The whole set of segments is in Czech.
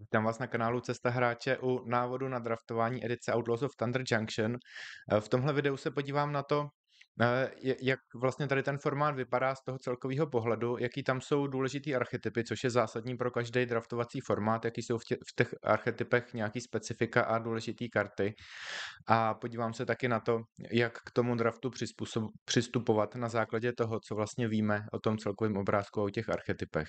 Vítám vás na kanálu Cesta hráče u návodu na draftování edice Outlaws of Thunder Junction. Eh, v tomhle videu se podívám na to, eh, jak vlastně tady ten formát vypadá z toho celkového pohledu, jaký tam jsou důležitý archetypy, což je zásadní pro každý draftovací formát, jaký jsou v, tě, v těch archetypech nějaký specifika a důležitý karty. A podívám se taky na to, jak k tomu draftu přistupovat na základě toho, co vlastně víme o tom celkovém obrázku a o těch archetypech.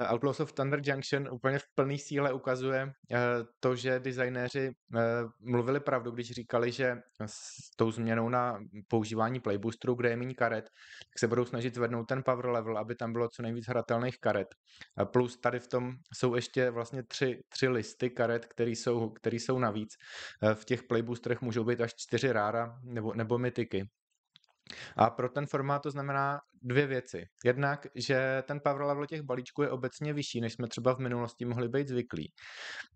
Eh, Outlaws of Thunder Junction úplně v plné síle ukazuje eh, to, že designéři eh, mluvili pravdu, když říkali, že s tou změnou na používání playboostru, kde je méně karet, tak se budou snažit zvednout ten power level, aby tam bylo co nejvíc hratelných karet. Plus tady v tom jsou ještě vlastně tři, tři listy karet, které jsou, které jsou navíc. V těch playboostrech můžou být až čtyři rára nebo, nebo mytiky. A pro ten formát to znamená dvě věci. Jednak, že ten power level těch balíčků je obecně vyšší, než jsme třeba v minulosti mohli být zvyklí.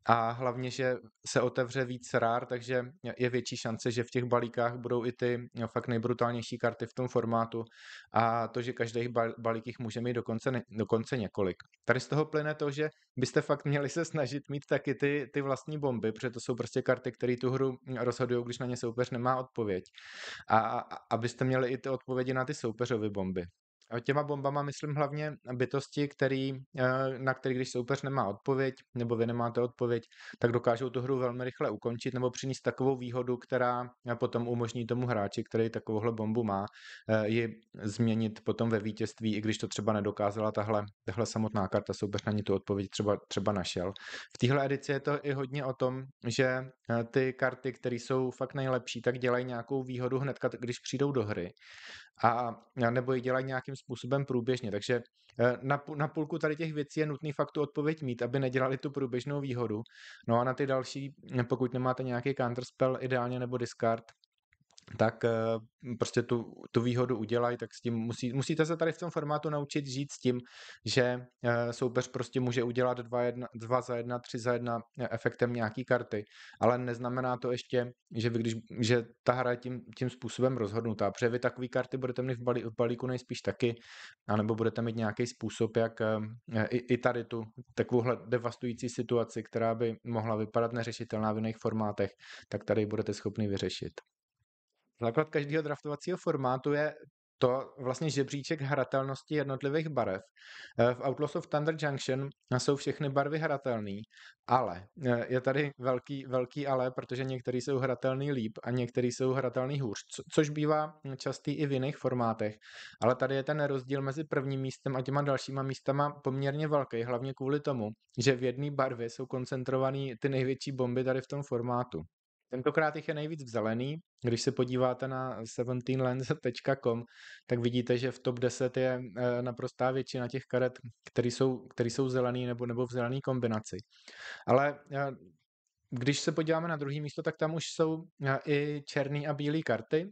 A hlavně, že se otevře víc rár, takže je větší šance, že v těch balíkách budou i ty jo, fakt nejbrutálnější karty v tom formátu a to, že každý balík jich může mít dokonce, ne, dokonce několik. Tady z toho plyne to, že byste fakt měli se snažit mít taky ty, ty vlastní bomby, protože to jsou prostě karty, které tu hru rozhodují, když na ně soupeř nemá odpověď. A, a abyste měli i ty odpovědi na ty soupeřovy bomby. Těma bombama myslím hlavně bytosti, který, eh, na který když soupeř nemá odpověď, nebo vy nemáte odpověď, tak dokážou tu hru velmi rychle ukončit nebo přinést takovou výhodu, která eh, potom umožní tomu hráči, který takovouhle bombu má, eh, ji změnit potom ve vítězství, i když to třeba nedokázala tahle, tahle samotná karta, soupeř na ní tu odpověď třeba, třeba našel. V téhle edici je to i hodně o tom, že ty karty, které jsou fakt nejlepší, tak dělají nějakou výhodu hned, když přijdou do hry a nebo ji dělají nějakým způsobem průběžně. Takže eh, na, na půlku tady těch věcí je nutný fakt tu odpověď mít, aby nedělali tu průběžnou výhodu. No a na ty další, pokud nemáte nějaký counterspell ideálně nebo discard, tak eh, prostě tu, tu výhodu udělají, tak s tím musí, musíte se tady v tom formátu naučit žít s tím, že eh, soupeř prostě může udělat 2 dva, dva za 1, 3 za 1 eh, efektem nějaký karty, ale neznamená to ještě, že, vy, když, že ta hra je tím, tím způsobem rozhodnutá, protože vy takové karty budete mít v, balí, v balíku nejspíš taky, anebo budete mít nějaký způsob, jak i, i tady tu takovouhle devastující situaci, která by mohla vypadat neřešitelná v jiných formátech, tak tady budete schopni vyřešit základ každého draftovacího formátu je to vlastně žebříček hratelnosti jednotlivých barev. Eh, v Outlaws of Thunder Junction jsou všechny barvy hratelné, ale eh, je tady velký, velký ale, protože některé jsou hratelný líp a některé jsou hratelný hůř, což bývá častý i v jiných formátech. Ale tady je ten rozdíl mezi prvním místem a těma dalšíma místama poměrně velký, hlavně kvůli tomu, že v jedné barvě jsou koncentrované ty největší bomby tady v tom formátu. Tentokrát jich je nejvíc v zelený. Když se podíváte na 17lens.com, tak vidíte, že v top 10 je eh, naprostá většina těch karet, které jsou, který jsou zelený nebo, nebo v zelený kombinaci. Ale eh, když se podíváme na druhé místo, tak tam už jsou eh, i černé a bílé karty,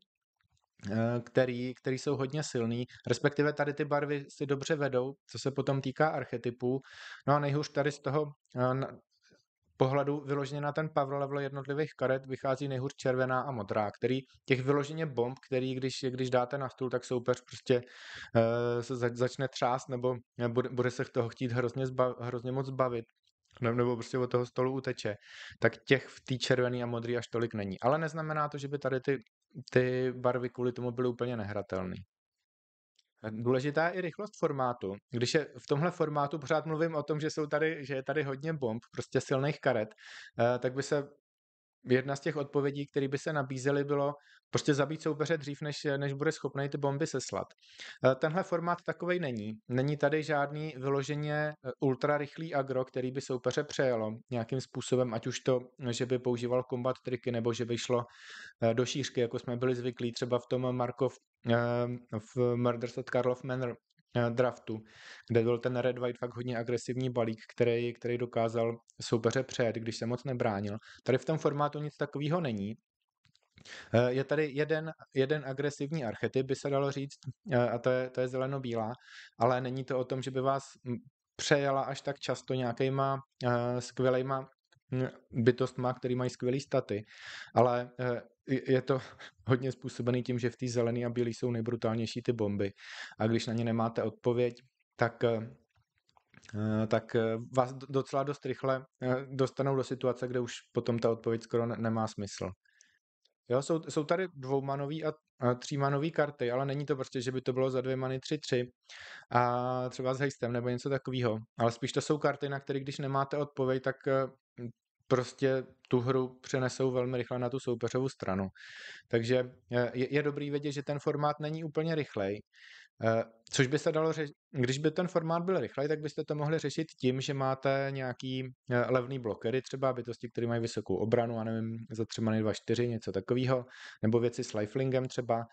který, který jsou hodně silný, respektive tady ty barvy si dobře vedou, co se potom týká archetypů. No a nejhůř tady z toho pohledu vyloženě na ten power level jednotlivých karet vychází nejhůř červená a modrá, který těch vyloženě bomb, který když, když dáte na stůl, tak soupeř prostě uh, se za, začne třást nebo eh, bude, bude se toho chtít hrozně, zbav, hrozně moc bavit nebo prostě od toho stolu uteče, tak těch v té červený a modrý až tolik není. Ale neznamená to, že by tady ty, ty barvy kvůli tomu byly úplně nehratelné. Důležitá je i rychlost formátu. Když je v tomhle formátu pořád mluvím o tom, že, jsou tady, že je tady hodně bomb, prostě silných karet, eh, tak by se jedna z těch odpovědí, které by se nabízely, bylo prostě zabít soupeře dřív, než, než bude schopný ty bomby seslat. Eh, tenhle formát takovej není. Není tady žádný vyloženě eh, ultrarychlý agro, který by soupeře přejelo nějakým způsobem, ať už to, že by používal kombat triky, nebo že by šlo do šířky, jako jsme byli zvyklí třeba v tom Markov Ehm, v Murders at Karlov Manor eh, draftu, kde byl ten Red White fakt hodně agresivní balík, který, který dokázal soupeře před, když se moc nebránil. Tady v tom formátu nic takového není. Eh, je tady jeden, jeden agresivní archetyp, by se dalo říct, eh, a to je, to je zeleno-bílá, ale není to o tom, že by vás hm, přejela až tak často nějakýma skvělejma hm, bytostma, který mají skvělé staty, ale je to hodně způsobený tím, že v té zelené a bílé jsou nejbrutálnější ty bomby. A když na ně nemáte odpověď, tak eh, eh, tak eh, vás docela dost rychle dostanou do situace, kde už potom ta odpověď skoro nemá smysl. Jo, jsou, jsou tady dvoumanový a třímanový karty, ale není to prostě, že by to bylo za dvě many tři tři a třeba s hejstem nebo něco takového. Ale spíš to jsou karty, na které když nemáte odpověď, tak prostě tu hru přenesou velmi rychle na tu soupeřovou stranu. Takže eh, je, je dobrý vědět, že ten formát není úplně rychlej, eh, což by se dalo řešit, když by ten formát byl rychlej, tak byste to mohli řešit tím, že máte nějaký eh, levný blokery, třeba bytosti, které mají vysokou obranu, a nevím, za třeba 2-4, něco takového, nebo věci s lifelingem třeba.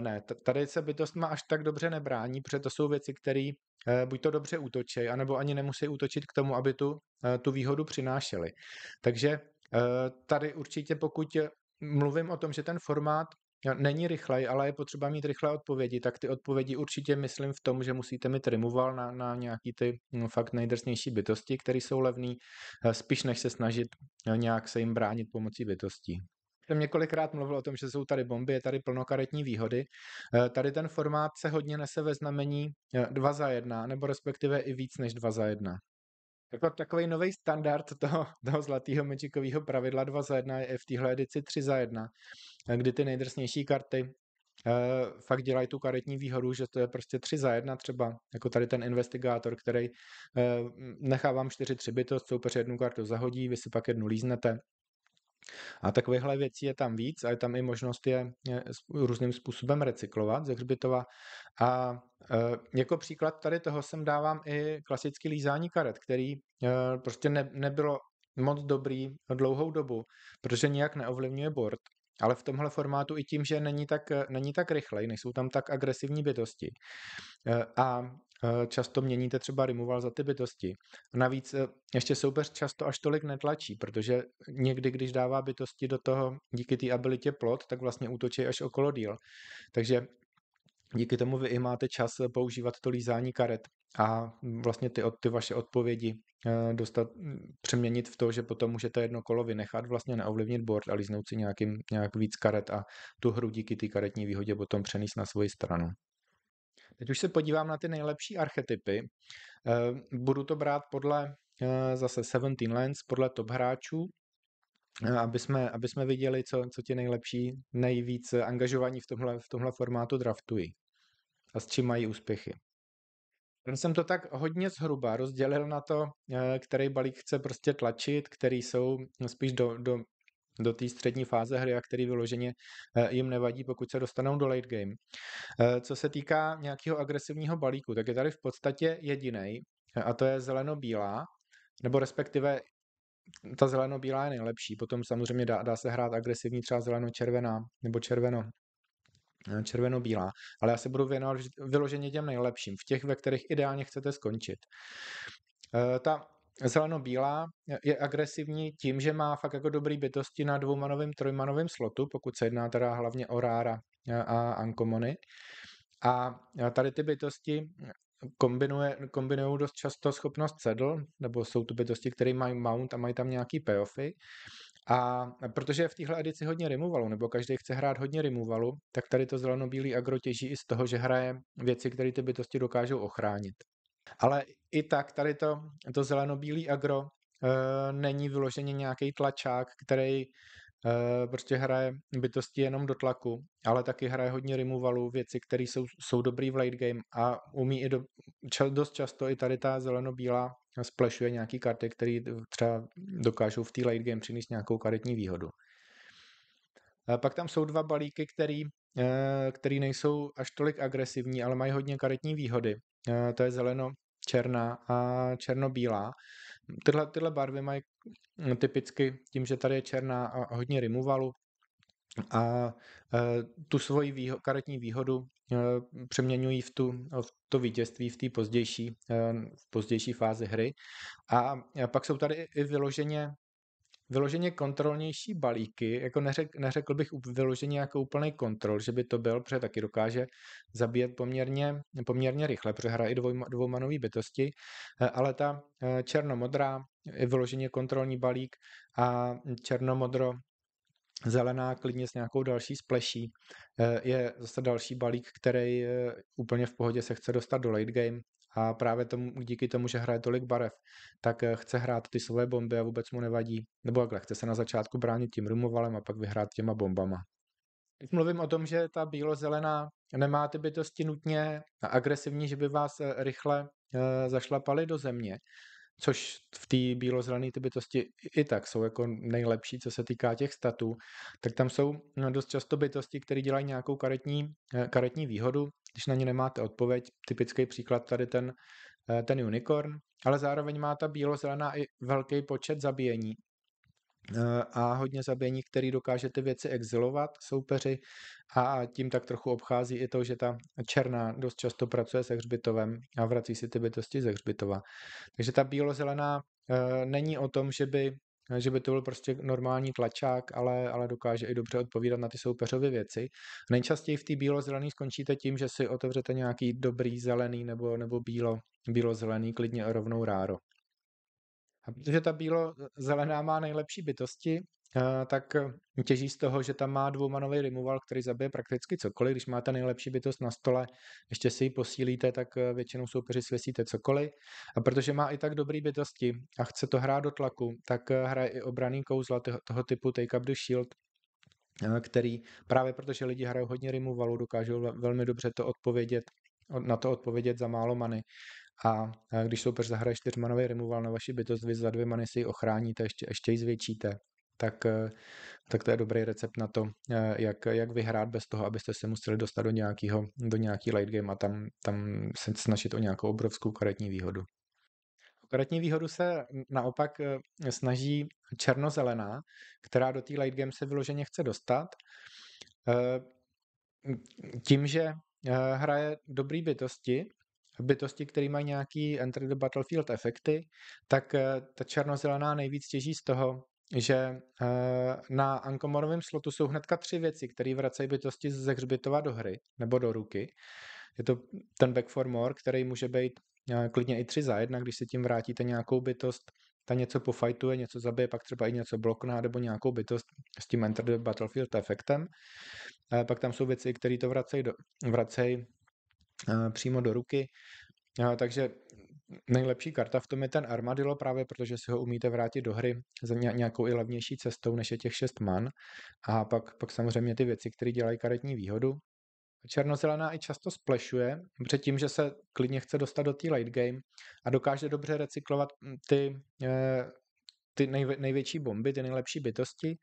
Ne, tady se bytost má až tak dobře nebrání, protože to jsou věci, které buď to dobře útočí, anebo ani nemusí útočit k tomu, aby tu, tu výhodu přinášeli. Takže Eh, tady určitě, pokud mluvím o tom, že ten formát eh, není rychlej, ale je potřeba mít rychlé odpovědi, tak ty odpovědi určitě myslím v tom, že musíte mít removal na, na nějaký ty no, fakt nejdrsnější bytosti, které jsou levný, eh, spíš než se snažit nějak se jim bránit pomocí bytostí. Jsem několikrát mluvil o tom, že jsou tady bomby, je tady plnokaretní výhody. Tady ten formát se hodně nese ve znamení 2 za jedna, nebo respektive i víc než 2 za jedna. Jako takový nový standard toho, toho zlatého mečikového pravidla 2 za 1 je v téhle edici 3 za 1, kdy ty nejdrsnější karty Uh, fakt dělají tu karetní výhodu, že to je prostě 3 za 1 třeba, jako tady ten investigátor, který uh, nechávám 4 3 bytost, soupeř jednu kartu zahodí, vy si pak jednu líznete a takovýchhle věcí je tam víc a je tam i možnost je různým způsobem recyklovat ze hřbitova. A e, jako příklad tady toho sem dávám i klasický lízání karet, který e, prostě ne, nebylo moc dobrý dlouhou dobu, protože nijak neovlivňuje board, ale v tomhle formátu i tím, že není tak, není tak rychlej, nejsou tam tak agresivní bytosti. E, a Eh, často měníte třeba rimoval za ty bytosti. Navíc eh, ještě soupeř často až tolik netlačí, protože někdy, když dává bytosti do toho díky té abilitě plot, tak vlastně útočí až okolo díl. Takže díky tomu vy i máte čas eh, používat to lízání karet a vlastně ty, ty vaše odpovědi dostat, hm, přeměnit v to, že potom můžete jedno kolo vynechat, vlastně neovlivnit board a líznout si nějakým, nějak víc karet a tu hru díky té karetní výhodě potom přenést na svoji stranu. Teď už se podívám na ty nejlepší archetypy. Eh, budu to brát podle eh, zase 17 Lens, podle top hráčů, eh, aby jsme, aby jsme viděli, co, co ti nejlepší, nejvíc angažovaní v tomhle, v tomhle formátu draftují a s čím mají úspěchy. Ten jsem to tak hodně zhruba rozdělil na to, který balík chce prostě tlačit, který jsou spíš do, do do té střední fáze hry a který vyloženě eh, jim nevadí, pokud se dostanou do late game. Eh, co se týká nějakého agresivního balíku, tak je tady v podstatě jediný, eh, a to je zeleno-bílá, nebo respektive ta zeleno-bílá je nejlepší, potom samozřejmě dá, dá se hrát agresivní třeba zeleno-červená nebo červeno červeno-bílá, ale já se budu věnovat vyloženě těm nejlepším, v těch, ve kterých ideálně chcete skončit. Ta zeleno-bílá je agresivní tím, že má fakt jako dobrý bytosti na dvoumanovém, trojmanovém slotu, pokud se jedná teda hlavně o Rára e, a Ankomony. A e, tady ty bytosti e, kombinuje, kombinují dost často schopnost sedl, nebo jsou to bytosti, které mají mount a mají tam nějaký payoffy. A protože v téhle edici hodně rimuvalu, nebo každý chce hrát hodně rimuvalu, tak tady to zelenobílý agro těží i z toho, že hraje věci, které ty bytosti dokážou ochránit. Ale i tak tady to, to zelenobílý agro e, není vyloženě nějaký tlačák, který e, prostě hraje bytosti jenom do tlaku, ale taky hraje hodně rimuvalů, věci, které jsou, jsou dobrý v late game a umí i do, čas, dost často i tady ta zelenobílá splešuje nějaký karty, které třeba dokážou v té late game přinést nějakou karetní výhodu. A eh, pak tam jsou dva balíky, které, který nejsou až tolik agresivní, ale mají hodně karetní výhody. Eh, to je zeleno černá a černobílá. Tyhle, tyhle barvy mají mm, typicky tím, že tady je černá a hodně rimuvalu a eh, tu svoji výho- karetní výhodu eh, přeměňují v, tu, v to vítězství v té pozdější, v pozdější fázi hry. A pak jsou tady i vyloženě vyloženě kontrolnější balíky, jako neřek, neřekl bych vyloženě jako úplný kontrol, že by to byl, protože taky dokáže zabíjet poměrně, poměrně rychle, protože hraje i dvoj, dvoumanový bytosti, eh, ale ta eh, černomodrá je vyloženě kontrolní balík a černomodro zelená, klidně s nějakou další spleší, eh, je zase další balík, který úplně v pohodě se chce dostat do late game a právě tomu, díky tomu, že hraje tolik barev, tak eh, chce hrát ty své bomby a vůbec mu nevadí. Nebo takhle, chce se na začátku bránit tím rumovalem a pak vyhrát těma bombama. Když mluvím o tom, že ta bílo-zelená nemá ty bytosti nutně agresivní, že by vás eh, rychle eh, zašlapali do země, což v té bílozelené ty bytosti i tak jsou jako nejlepší, co se týká těch statů, tak tam jsou no, dost často bytosti, které dělají nějakou karetní, karetní výhodu, když na ně nemáte odpověď, typický příklad tady ten, eh, ten unicorn, ale zároveň má ta bílozelená i velký počet zabíjení eh, a hodně zabíjení, který dokáže ty věci exilovat soupeři a tím tak trochu obchází i to, že ta černá dost často pracuje se hřbitovem a vrací si ty bytosti ze hřbitova. Takže ta bílozelená eh, není o tom, že by že by to byl prostě normální tlačák, ale, ale dokáže i dobře odpovídat na ty soupeřovy věci. Nejčastěji v té bílo-zelený skončíte tím, že si otevřete nějaký dobrý zelený nebo, nebo bílo, bílo-zelený, klidně rovnou ráro. A protože ta bílo-zelená má nejlepší bytosti, Eh, tak eh, těží z toho, že tam má dvoumanový removal, který zabije prakticky cokoliv. Když máte nejlepší bytost na stole, ještě si ji posílíte, tak eh, většinou soupeři svěsíte cokoliv. A protože má i tak dobrý bytosti a chce to hrát do tlaku, tak hraje i obraný kouzla toho typu Take Up the Shield, který právě protože lidi hrajou hodně removalu, dokážou velmi dobře to odpovědět, na to odpovědět za málo many. A když soupeř zahraje čtyřmanový removal na vaši bytost, vy za dvě many si ji ochráníte, ještě, ještě ji zvětšíte tak, eh, tak to je dobrý recept na to, eh, jak, jak vyhrát bez toho, abyste se museli dostat do nějakého, do nějaký late game a tam, tam se snažit o nějakou obrovskou karetní výhodu. Karetní výhodu se naopak eh, snaží černozelená, která do té late game se vyloženě chce dostat. Tím, že hraje dobrý bytosti, bytosti, které mají nějaký enter the battlefield efekty, tak ta černozelená nejvíc těží z toho, že eh, na Ankomorovém slotu jsou hnedka tři věci, které vracejí bytosti ze hřbitova do hry nebo do ruky. Je to ten back for more, který může být eh, klidně i tři za jedna, když si tím vrátíte nějakou bytost, ta něco pofajtuje, něco zabije, pak třeba i něco blokná nebo nějakou bytost s tím Enter the Battlefield efektem. Eh, pak tam jsou věci, které to vracejí, do, vracejí přímo do ruky. Takže Nejlepší karta v tom je ten Armadillo právě, protože si ho umíte vrátit do hry za nějakou i levnější cestou, než je těch šest man. A pak, pak samozřejmě ty věci, které dělají karetní výhodu. Černozelená i často splešuje, před tím, že se klidně chce dostat do té late game a dokáže dobře recyklovat hm, ty, eh, ty nejvě, největší bomby, ty nejlepší bytosti,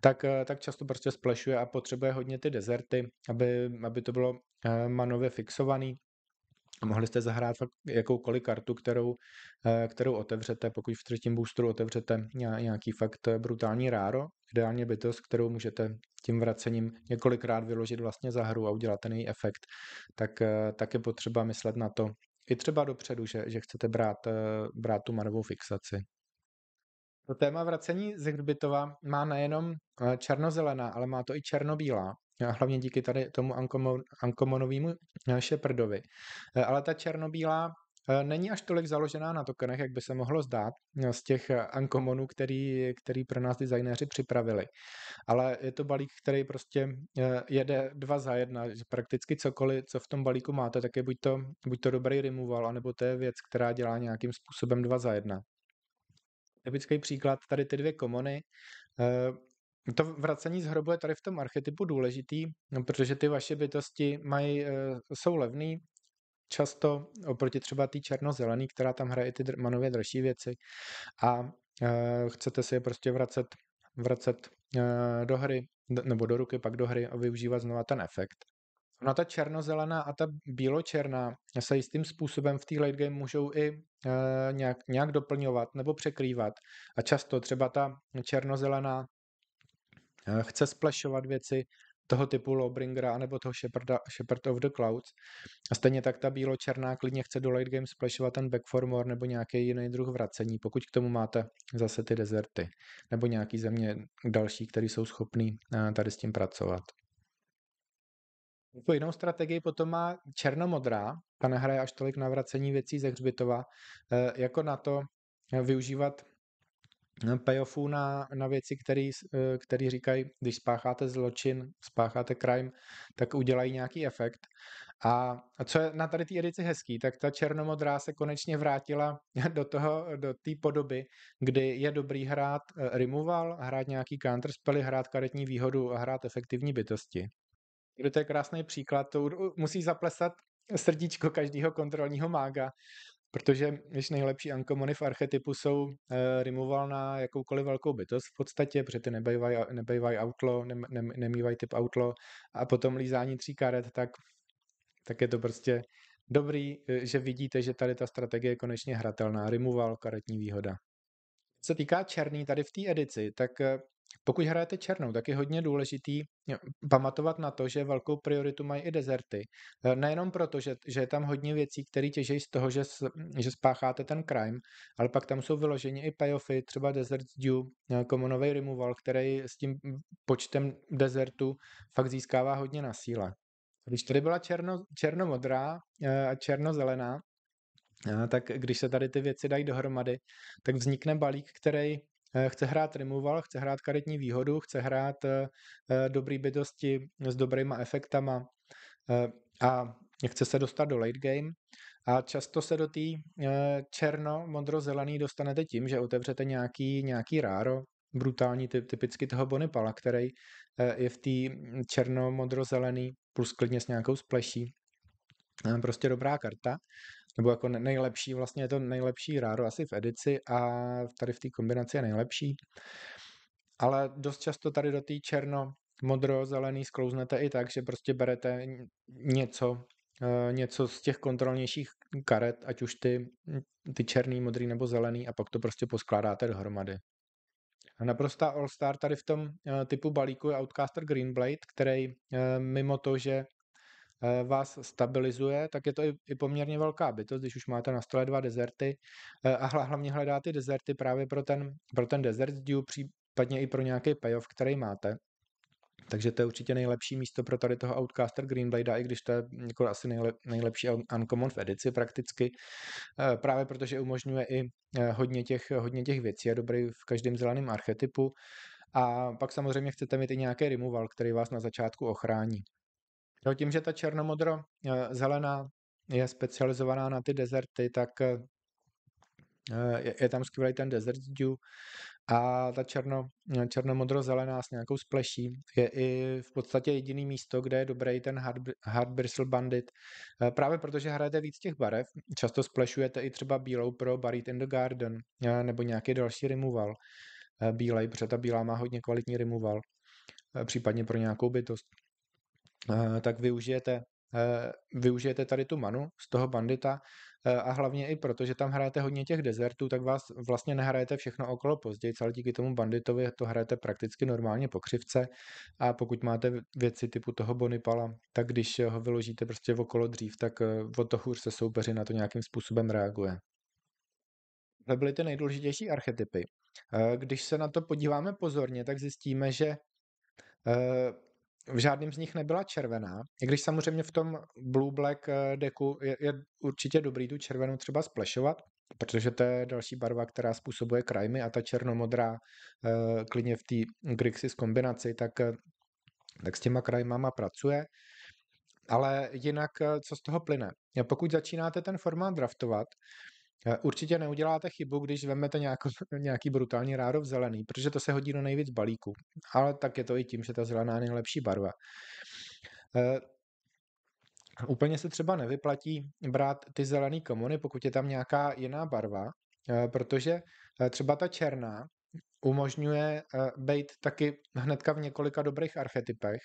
tak, eh, tak často prostě splešuje a potřebuje hodně ty dezerty, aby, aby to bylo eh, manově fixovaný mohli jste zahrát jakoukoliv kartu, kterou, eh, kterou otevřete, pokud v třetím boostru otevřete nějaký fakt eh, brutální ráro, ideálně bytost, kterou můžete tím vracením několikrát vyložit vlastně za hru a udělat ten její efekt, tak, eh, tak je potřeba myslet na to, i třeba dopředu, že, že chcete brát, brát tu manovou fixaci. To téma vracení z Hrbitova má nejenom černozelená, ale má to i černobílá hlavně díky tady tomu Ankomonovému eh, Shepardovi. Eh, ale ta černobílá eh, není až tolik založená na tokenech, jak by se mohlo zdát z těch ankomonů, který, který pro nás designéři připravili. Ale je to balík, který prostě jede dva za jedna, že prakticky cokoliv, co v tom balíku máte, tak je buď to, buď to dobrý removal, anebo to je věc, která dělá nějakým způsobem dva za jedna. Typický příklad, tady ty dvě komony, to vracení z hrobu je tady v tom archetypu důležitý, no, protože ty vaše bytosti mají, eh, jsou levný, často oproti třeba té černozelený, která tam hraje ty manově dražší věci a eh, chcete si je prostě vracet, vracet eh, do hry, nebo do ruky, pak do hry a využívat znova ten efekt. No ta černozelená a ta bíločerná se jistým způsobem v té late game můžou i e, nějak, nějak doplňovat nebo překrývat. A často třeba ta černozelená Eh, chce splašovat věci toho typu Lowbringera nebo toho Sheparda, Shepherd of the Clouds. A stejně tak ta bílo-černá klidně chce do late game splashovat ten Back for More nebo nějaký jiný druh vracení, pokud k tomu máte zase ty dezerty nebo nějaký země další, které jsou schopný eh, tady s tím pracovat. Po jinou strategii potom má černomodrá, ta nehraje až tolik na vracení věcí ze hřbitova, eh, jako na to využívat payoffů na, na věci, který, eh, který říkají, když spácháte zločin, spácháte crime, tak udělají nějaký efekt. A, a co je na tady té edici hezký, tak ta černomodrá se konečně vrátila do toho, do té podoby, kdy je dobrý hrát eh, removal, hrát nějaký counterspely, hrát karetní výhodu a hrát efektivní bytosti. Kdy to je krásný příklad, to musí zaplesat srdíčko každého kontrolního mága, Protože když nejlepší ankomony v archetypu jsou e, eh, rimoval na jakoukoliv velkou bytost v podstatě, protože ty nebejvají nebejvaj outlo, ne, ne, nemývají typ outlo a potom lízání tří karet, tak, tak je to prostě dobrý, eh, že vidíte, že tady ta strategie je konečně hratelná. Rimoval, karetní výhoda. Co týká černý tady v té edici, tak eh, pokud hrajete černou, tak je hodně důležitý pamatovat na to, že velkou prioritu mají i dezerty. E, nejenom proto, že, že je tam hodně věcí, které těžejí z toho, že, že spácháte ten crime, ale pak tam jsou vyloženě i payoffy, třeba Desert Due, komonový e, removal, který s tím počtem dezertu fakt získává hodně na síle. Když tady byla černo, černomodrá e, a černozelená, tak když se tady ty věci dají dohromady, tak vznikne balík, který Eh, chce hrát removal, chce hrát karetní výhodu, chce hrát eh, eh, dobrý bytosti s dobrýma efektama a chce se dostat do late game a často se do té černo-modro-zelený dostanete tím, že otevřete nějaký, nějaký ráro, brutální typ, typicky toho Bonipala, který je v té černo-modro-zelený plus klidně s nějakou spleší. Prostě dobrá karta nebo jako nejlepší, vlastně je to nejlepší ráro asi v edici a tady v té kombinaci je nejlepší. Ale dost často tady do té černo, modro, zelený sklouznete i tak, že prostě berete něco, eh, něco z těch kontrolnějších karet, ať už ty, ty černý, modrý nebo zelený a pak to prostě poskládáte dohromady. A naprostá all-star tady v tom eh, typu balíku je Outcaster Greenblade, který eh, mimo to, že Eh, vás stabilizuje, tak je to i, i poměrně velká bytost, když už máte na stole dva dezerty eh, a hlavně hledá ty dezerty právě pro ten, pro ten desert dew, případně i pro nějaký payoff, který máte. Takže to je určitě nejlepší místo pro tady toho Outcaster Greenblade, i když to je jako asi nejlep, nejlepší uncommon v edici prakticky, eh, právě protože umožňuje i hodně těch, hodně těch věcí a dobrý v každém zeleném archetypu. A pak samozřejmě chcete mít i nějaký removal, který vás na začátku ochrání. No, tím, že ta černomodro-zelená eh, je specializovaná na ty dezerty, tak eh, je, tam skvělý ten desert dew a ta černo, černomodro-zelená s nějakou spleší je i v podstatě jediný místo, kde je dobrý ten hard, hard bristle bandit. Eh, právě protože hrajete víc těch barev, často splešujete i třeba bílou pro Buried in the Garden nebo nějaký další removal bílej, protože ta bílá má hodně kvalitní removal, případně pro nějakou bytost. Eh, tak využijete, eh, využijete tady tu manu z toho bandita eh, a hlavně i proto, že tam hrajete hodně těch dezertů, tak vás vlastně nehrajete všechno okolo později, ale díky tomu banditovi to hrajete prakticky normálně po křivce a pokud máte věci typu toho Bonipala, tak když ho vyložíte prostě okolo dřív, tak o to hůř se soupeři na to nějakým způsobem reaguje. To byly ty nejdůležitější archetypy. Když se na to podíváme pozorně, tak zjistíme, že v žádném z nich nebyla červená, i když samozřejmě v tom Blue Black eh, deku je, je určitě dobrý tu červenou třeba splešovat, protože to je další barva, která způsobuje krajmy a ta černomodrá eh, klidně v té Grixis kombinaci, tak, eh, tak s těma krajmama pracuje. Ale jinak, co z toho plyne? Pokud začínáte ten formát draftovat, Eh, určitě neuděláte chybu, když vezmete nějaký brutální rádov zelený, protože to se hodí do nejvíc balíku. Ale tak je to i tím, že ta zelená je nejlepší barva. Eh, úplně se třeba nevyplatí brát ty zelené komony, pokud je tam nějaká jiná barva, eh, protože třeba ta černá umožňuje být taky hnedka v několika dobrých archetypech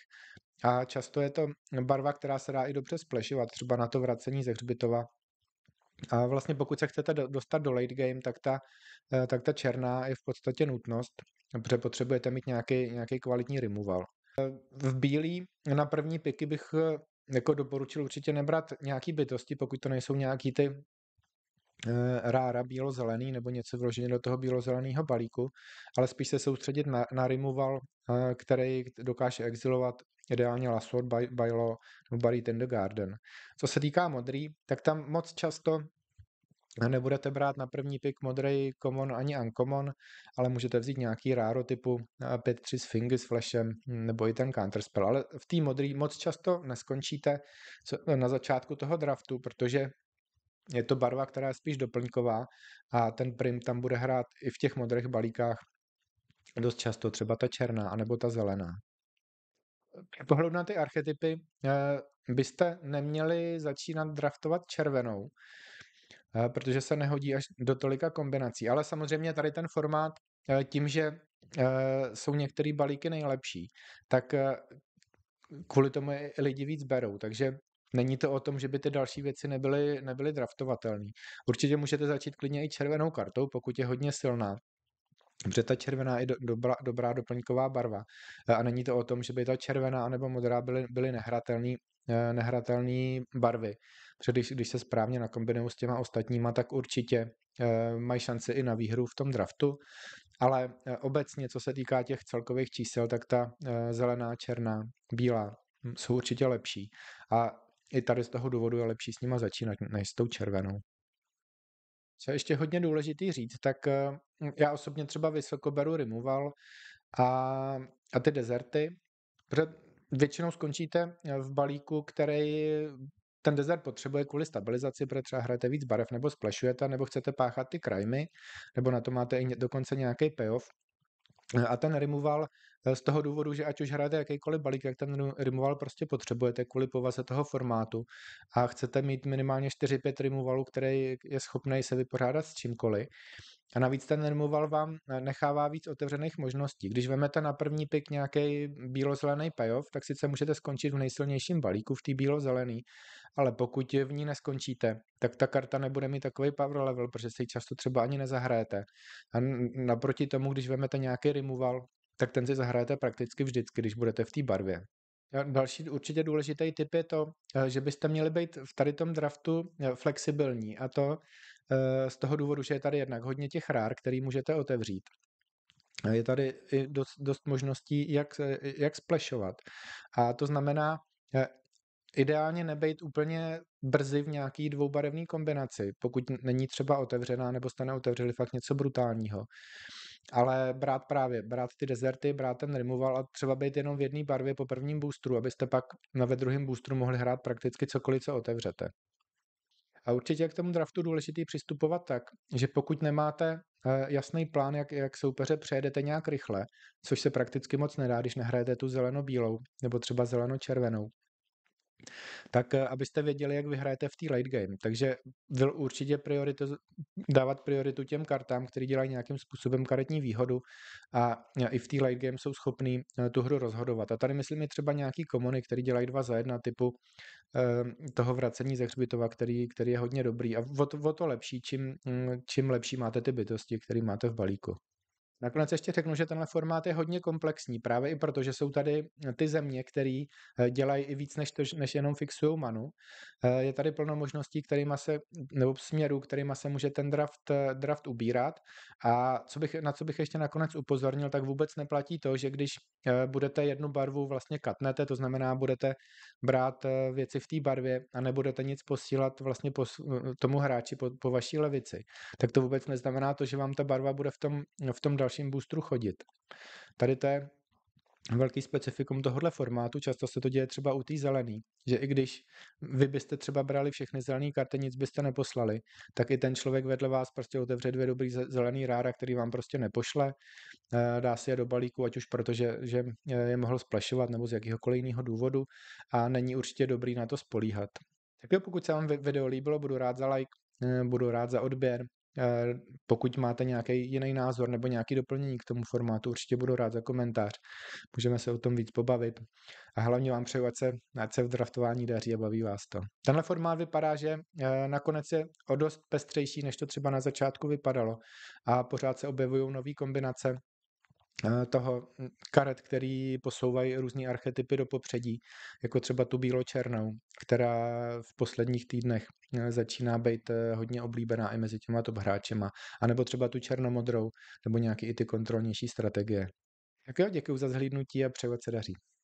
a často je to barva, která se dá i dobře splešovat, třeba na to vracení ze hřbitova a vlastně pokud se chcete dostat do late game, tak ta, eh, tak ta černá je v podstatě nutnost, protože potřebujete mít nějaký, nějaký kvalitní removal. Eh, v bílý na první piky bych eh, jako doporučil určitě nebrat nějaký bytosti, pokud to nejsou nějaký ty rára bílo-zelený nebo něco vložené do toho bílo-zeleného balíku, ale spíš se soustředit na, na removal, který dokáže exilovat ideálně Lasort, Bailo, nebo Barry in the Garden. Co se týká modrý, tak tam moc často nebudete brát na první pik modrý common ani uncommon, ale můžete vzít nějaký ráro typu 5-3 eh, s fingy s flashem hm, nebo i ten counterspell. Ale v té modrý moc často neskončíte eh, na začátku toho draftu, protože je to barva, která je spíš doplňková a ten prim tam bude hrát i v těch modrých balíkách dost často třeba ta černá anebo ta zelená při pohledu na ty archetypy eh, byste neměli začínat draftovat červenou, eh, protože se nehodí až do tolika kombinací. Ale samozřejmě tady ten formát eh, tím, že jsou některé balíky nejlepší, tak kvůli tomu lidi víc berou. Takže Není to o tom, že by ty další věci nebyly, nebyly draftovatelné. Určitě můžete začít klidně i červenou kartou, pokud je hodně silná. Protože ta červená je dobra, dobrá doplňková barva. Eh, a není to o tom, že by ta červená nebo modrá byly, byly nehratelné eh, nehratelný barvy. Protože když, když se správně nakombinují s těma ostatníma, tak určitě eh, mají šanci i na výhru v tom draftu. Ale obecně, co se týká těch celkových čísel, tak ta zelená, černá, bílá hm, jsou určitě lepší. A i tady z toho důvodu je lepší s nima začínat než s tou červenou. Co je ještě hodně důležitý říct, tak eh, já osobně třeba vysoko beru removal a, a ty dezerty, protože většinou skončíte eh, v balíku, který ten dezert potřebuje kvůli stabilizaci, protože třeba hrajete víc barev nebo splešujete, nebo chcete páchat ty krajmy, nebo na to máte i dokonce nějaký payoff. Eh, a ten removal Eh, z toho důvodu, že ať už hrajete jakýkoliv balík, jak ten rimoval prostě potřebujete kvůli povaze toho formátu a chcete mít minimálně 4-5 rimovalů, který je schopný se vypořádat s čímkoliv, a navíc ten removal vám eh, nechává víc otevřených možností. Když vezmete na první pik nějaký bílozelený payoff, tak sice můžete skončit v nejsilnějším balíku v té bílozelený, ale pokud v ní neskončíte, tak ta karta nebude mít takový power level, protože si ji často třeba ani nezahrajete. A naproti tomu, když vezmete nějaký removal, tak ten si zahrajete prakticky vždycky, když budete v té barvě. Další určitě důležitý tip je to, eh, že byste měli být v tady tom draftu eh, flexibilní a to eh, z toho důvodu, že je tady jednak hodně těch rár, který můžete otevřít. Je tady dost, dost možností, jak, jak splešovat. A to znamená, ideálně nebejt úplně brzy v nějaký dvoubarevný kombinaci, pokud není třeba otevřená nebo jste neotevřeli fakt něco brutálního ale brát právě, brát ty dezerty, brát ten removal a třeba být jenom v jedné barvě po prvním boostru, abyste pak na ve druhém boostru mohli hrát prakticky cokoliv, co otevřete. A určitě je k tomu draftu důležitý přistupovat tak, že pokud nemáte eh, jasný plán, jak, jak soupeře přejedete nějak rychle, což se prakticky moc nedá, když nehrajete tu zeleno-bílou nebo třeba zeleno-červenou, tak eh, abyste věděli, jak vyhrajete v té late game. Takže byl určitě prioritu, dávat prioritu těm kartám, které dělají nějakým způsobem karetní výhodu a i v té late game jsou schopní eh, tu hru rozhodovat. A tady myslím i třeba nějaký komony, které dělají dva za jedna typu eh, toho vracení ze hřbitova, který, který je hodně dobrý. A o to, o to lepší, čím, mm, čím lepší máte ty bytosti, které máte v balíku. Nakonec ještě řeknu, že tenhle formát je hodně komplexní, právě i proto, že jsou tady eh, ty země, které eh, dělají i víc, než, to, než jenom fixují manu. Eh, je tady plno možností, kterýma se, nebo směrů, kterýma se může ten draft, draft ubírat. A co bych, na co bych ještě nakonec upozornil, tak vůbec neplatí to, že když Eh, budete jednu barvu vlastně katnete, to znamená, budete brát eh, věci v té barvě a nebudete nic posílat vlastně po, eh, tomu hráči po, po vaší levici, tak to vůbec neznamená to, že vám ta barva bude v tom, v tom dalším boostru chodit. Tady to je velký specifikum tohohle formátu, často se to děje třeba u té zelený, že i když vy byste třeba brali všechny zelené karty, nic byste neposlali, tak i ten člověk vedle vás prostě otevře dvě dobrý zelený ráda, který vám prostě nepošle, eh, dá si je do balíku, ať už protože že eh, je mohl splašovat nebo z jakéhokoliv jiného důvodu a není určitě dobrý na to spolíhat. Tak jo, pokud se vám video líbilo, budu rád za like, eh, budu rád za odběr, Eh, pokud máte nějaký jiný názor nebo nějaký doplnění k tomu formátu, určitě budu rád za komentář. Můžeme se o tom víc pobavit. A hlavně vám přeju, ať se, ať se v draftování daří a baví vás to. Tenhle formát vypadá, že eh, nakonec je o dost pestřejší, než to třeba na začátku vypadalo. A pořád se objevují nové kombinace Eh, toho hm, karet, který posouvají různé archetypy do popředí, jako třeba tu bíločernou, která v posledních týdnech eh, začíná být eh, hodně oblíbená i mezi těma top hráčema, anebo třeba tu černomodrou, nebo nějaký i ty kontrolnější strategie. Tak jo, děkuji za zhlídnutí a přeju, se daří.